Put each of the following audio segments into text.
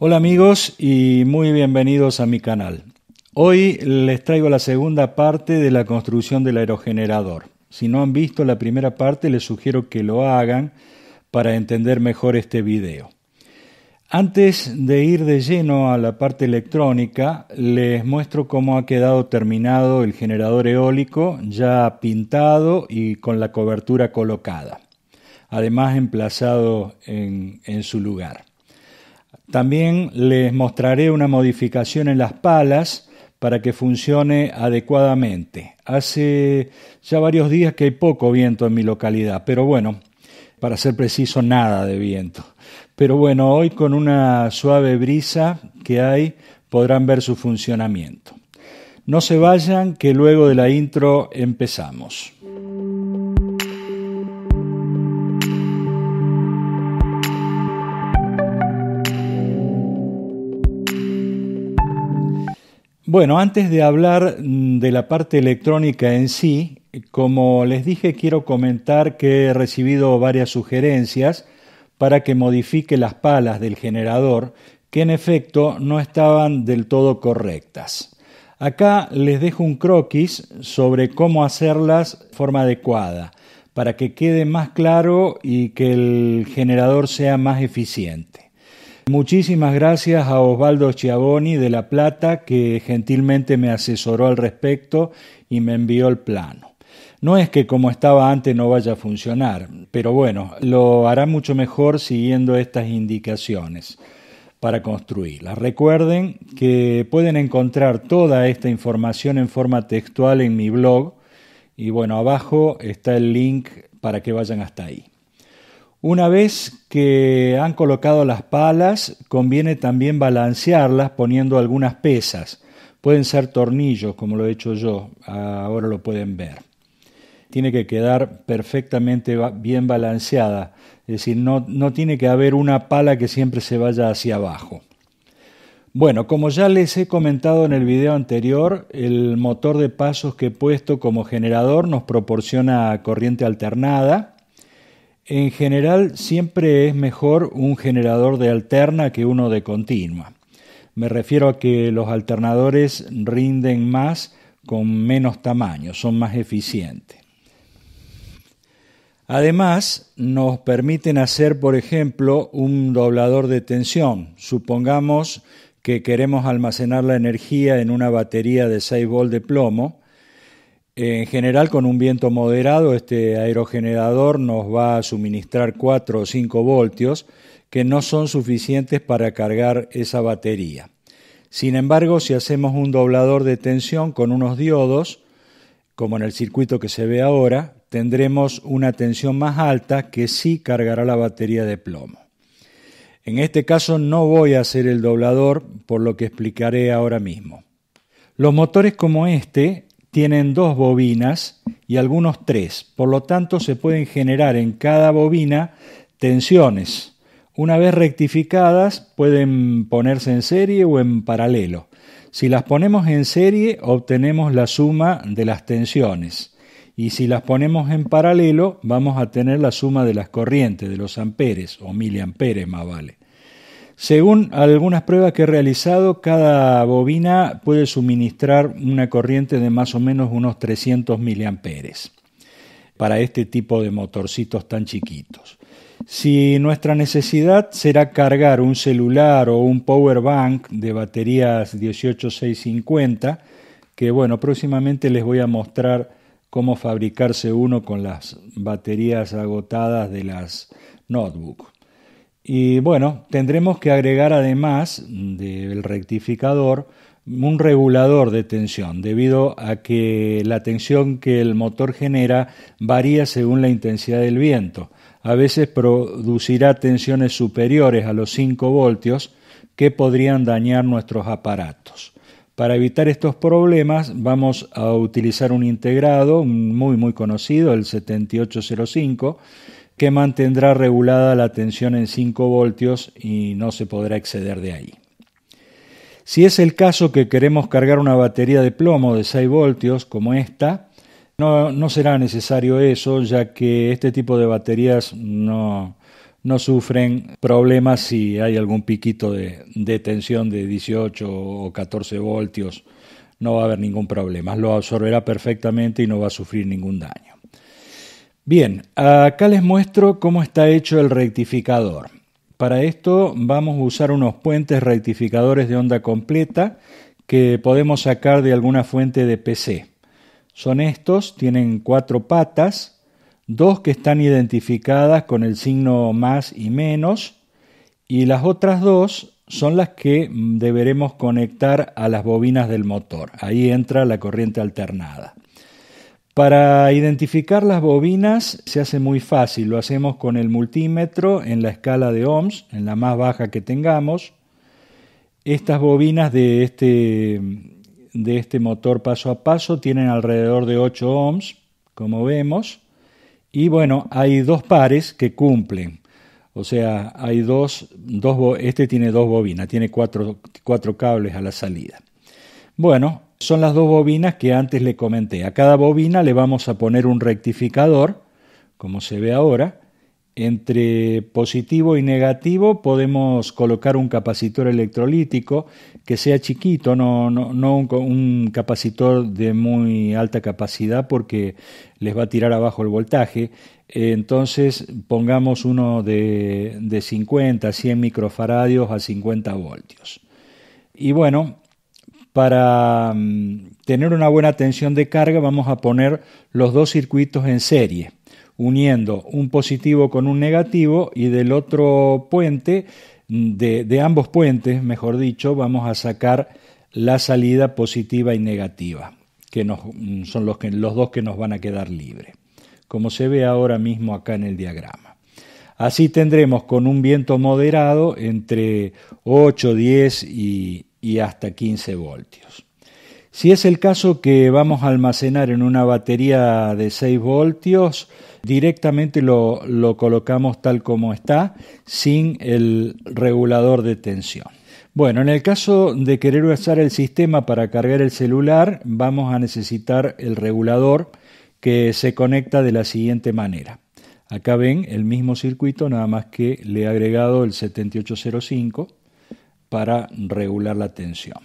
Hola amigos y muy bienvenidos a mi canal. Hoy les traigo la segunda parte de la construcción del aerogenerador. Si no han visto la primera parte les sugiero que lo hagan para entender mejor este video. Antes de ir de lleno a la parte electrónica, les muestro cómo ha quedado terminado el generador eólico, ya pintado y con la cobertura colocada, además emplazado en, en su lugar. También les mostraré una modificación en las palas para que funcione adecuadamente. Hace ya varios días que hay poco viento en mi localidad, pero bueno, para ser preciso, nada de viento. Pero bueno, hoy con una suave brisa que hay podrán ver su funcionamiento. No se vayan, que luego de la intro empezamos. Bueno, antes de hablar mm, de la parte electrónica en sí, como les dije, quiero comentar que he recibido varias sugerencias para que modifique las palas del generador, que en efecto no estaban del todo correctas. Acá les dejo un croquis sobre cómo hacerlas de forma adecuada, para que quede más claro y que el generador sea más eficiente. Muchísimas gracias a Osvaldo Chiavoni de La Plata que gentilmente me asesoró al respecto y me envió el plano. No es que como estaba antes no vaya a funcionar, pero bueno, lo hará mucho mejor siguiendo estas indicaciones para construirlas. Recuerden que pueden encontrar toda esta información en forma textual en mi blog y bueno, abajo está el link para que vayan hasta ahí. Una vez que han colocado las palas, conviene también balancearlas poniendo algunas pesas. Pueden ser tornillos, como lo he hecho yo, ahora lo pueden ver. Tiene que quedar perfectamente bien balanceada, es decir, no, tiene que haber una pala que siempre se vaya hacia abajo. Bueno, como ya les he comentado en el video anterior, el motor de pasos que he puesto como generador nos proporciona corriente alternada en general siempre es mejor un generador de alterna que uno de continua. Me refiero a que los alternadores rinden más con menos tamaño, son más eficientes. Además, nos permiten hacer, por ejemplo, un doblador de tensión. Supongamos que queremos almacenar la energía en una batería de 6 volt de plomo en general, con un viento moderado, este aerogenerador nos va a suministrar 4 o 5 voltios que no son suficientes para cargar esa batería. Sin embargo, si hacemos un doblador de tensión con unos diodos, como en el circuito que se ve ahora, tendremos una tensión más alta que sí cargará la batería de plomo. En este caso no voy a hacer el doblador, por lo que explicaré ahora mismo. Los motores como este tienen dos bobinas y algunos tres, por lo tanto se pueden generar en cada bobina tensiones. Una vez rectificadas pueden ponerse en serie o en paralelo. Si las ponemos en serie obtenemos la suma de las tensiones y si las ponemos en paralelo vamos a tener la suma de las corrientes, de los amperes o miliamperes más vale. Según algunas pruebas que he realizado, cada bobina puede suministrar una corriente de más o menos unos 300 miliamperes para este tipo de motorcitos tan chiquitos. Si nuestra necesidad será cargar un celular o un power bank de baterías 18650, que bueno, próximamente les voy a mostrar cómo fabricarse uno con las baterías agotadas de las notebooks. Y bueno, tendremos que agregar además del rectificador un regulador de tensión, debido a que la tensión que el motor genera varía según la intensidad del viento. A veces producirá tensiones superiores a los 5 voltios que podrían dañar nuestros aparatos. Para evitar estos problemas vamos a utilizar un integrado muy muy conocido, el 7805, que mantendrá regulada la tensión en 5 voltios y no se podrá exceder de ahí. Si es el caso que queremos cargar una batería de plomo de 6 voltios como esta, no, será necesario eso ya que este tipo de baterías no, no sufren problemas si hay algún piquito de, de, tensión de 18 o 14 voltios. No va a haber ningún problema. Lo absorberá perfectamente y no va a sufrir ningún daño. Bien, acá les muestro cómo está hecho el rectificador. Para esto vamos a usar unos puentes rectificadores de onda completa que podemos sacar de alguna fuente de PC. Son estos, tienen cuatro patas, dos que están identificadas con el signo más y menos, y las otras dos son las que deberemos conectar a las bobinas del motor. Ahí entra la corriente alternada. Para identificar las bobinas se hace muy fácil, lo hacemos con el multímetro en la escala de ohms, en la más baja que tengamos. Estas bobinas de este, de este motor paso a paso tienen alrededor de 8 ohms, como vemos, y bueno, hay dos pares que cumplen. O sea, hay dos, dos este tiene dos bobinas, tiene cuatro, cuatro cables a la salida. Bueno, son las dos bobinas que antes le comenté. A cada bobina le vamos a poner un rectificador, como se ve ahora. Entre positivo y negativo podemos colocar un capacitor electrolítico que sea chiquito, no, no, no un, capacitor de muy alta capacidad porque les va a tirar abajo el voltaje. Entonces pongamos uno de, de 50, 100 microfaradios a 50 voltios. Y bueno, para mm, tener una buena tensión de carga vamos a poner los dos circuitos en serie, uniendo un positivo con un negativo y del otro puente, mm, de, ambos puentes, mejor dicho, vamos a sacar la salida positiva y negativa, que mm, son los, los dos que nos van a quedar libres, como se ve ahora mismo acá en el diagrama. Así tendremos con un viento moderado entre 8, 10 y, y hasta 15 voltios. Si es el caso que vamos a almacenar en una batería de 6 voltios, directamente lo, colocamos tal como está, sin el regulador de tensión. Bueno, en el caso de querer usar el sistema para cargar el celular, vamos a necesitar el regulador que se conecta de la siguiente manera. Acá ven el mismo circuito, nada más que le he agregado el 7805 para regular la tensión.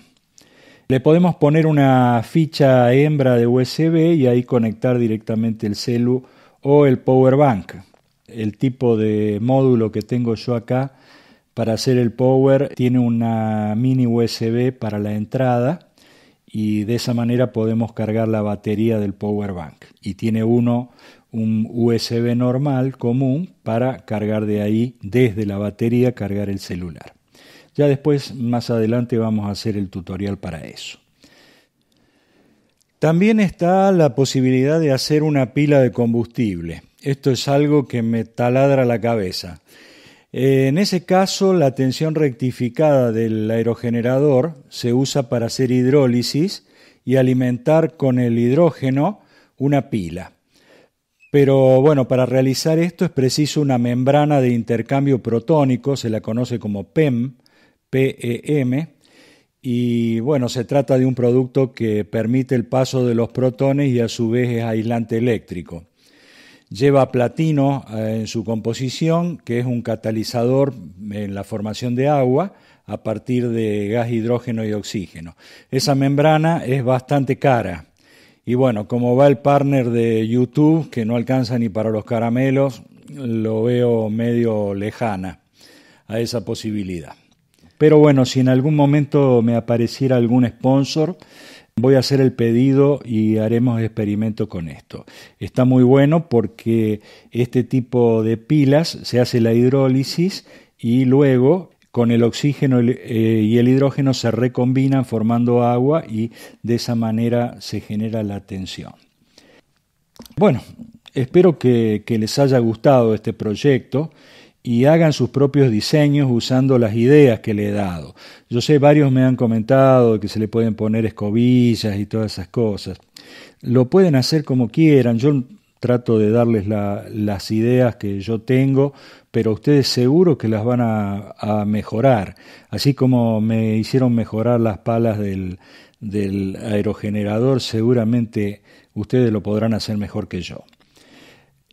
Le podemos poner una ficha hembra de USB y ahí conectar directamente el celu o el power bank. El tipo de módulo que tengo yo acá para hacer el power tiene una mini USB para la entrada y de esa manera podemos cargar la batería del power bank y tiene uno un USB normal común para cargar de ahí desde la batería cargar el celular. Ya después, más adelante, vamos a hacer el tutorial para eso. También está la posibilidad de hacer una pila de combustible. Esto es algo que me taladra la cabeza. Eh, en ese caso, la tensión rectificada del aerogenerador se usa para hacer hidrólisis y alimentar con el hidrógeno una pila. Pero bueno, para realizar esto es preciso una membrana de intercambio protónico, se la conoce como PEM, PEM. Y bueno, se trata de un producto que permite el paso de los protones y a su vez es aislante eléctrico. Lleva platino eh, en su composición, que es un catalizador en la formación de agua a partir de gas hidrógeno y oxígeno. Esa membrana es bastante cara. Y bueno, como va el partner de YouTube, que no alcanza ni para los caramelos, lo veo medio lejana a esa posibilidad. Pero bueno, si en algún momento me apareciera algún sponsor, voy a hacer el pedido y haremos experimento con esto. Está muy bueno porque este tipo de pilas se hace la hidrólisis y luego con el oxígeno y el eh, hidrógeno se recombinan formando agua y de esa manera se genera la tensión. Bueno, espero que, que les haya gustado este proyecto y hagan sus propios diseños usando las ideas que le he dado. Yo sé, varios me han comentado que se le pueden poner escobillas y todas esas cosas. Lo pueden hacer como quieran, yo trato de darles las ideas que yo tengo, pero ustedes seguro que las van a, mejorar, así como me hicieron mejorar las palas del aerogenerador, seguramente ustedes lo podrán hacer mejor que yo.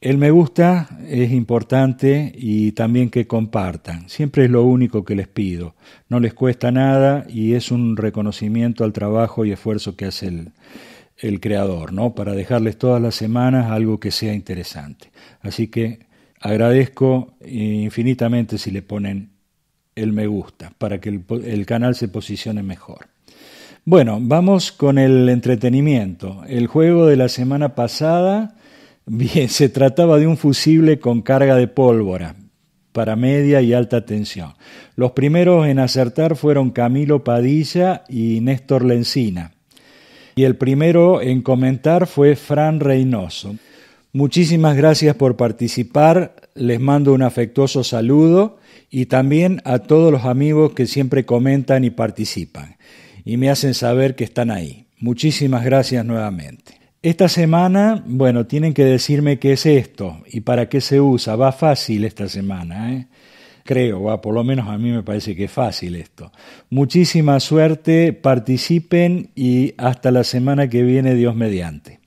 El me gusta es importante y también que compartan. Siempre es lo único que les pido. No les cuesta nada y es un reconocimiento al trabajo y esfuerzo que hace el, creador, ¿no? Para dejarles todas las semanas algo que sea interesante. Así que agradezco infinitamente si le ponen el me gusta para que el canal se posicione mejor. Bueno, vamos con el entretenimiento. El juego de la semana pasada Bien, se trataba de un fusible con carga de pólvora para media y alta tensión. Los primeros en acertar fueron Camilo Padilla y Néstor Lencina. Y el primero en comentar fue Fran Reynoso. Muchísimas gracias por participar. Les mando un afectuoso saludo y también a todos los amigos que siempre comentan y participan y me hacen saber que están ahí. Muchísimas gracias nuevamente. Esta semana, bueno, tienen que decirme qué es esto y para qué se usa. Va fácil esta semana, ¿eh? creo, va, por lo menos a mí me parece que es fácil esto. Muchísima suerte, participen y hasta la semana que viene, Dios mediante.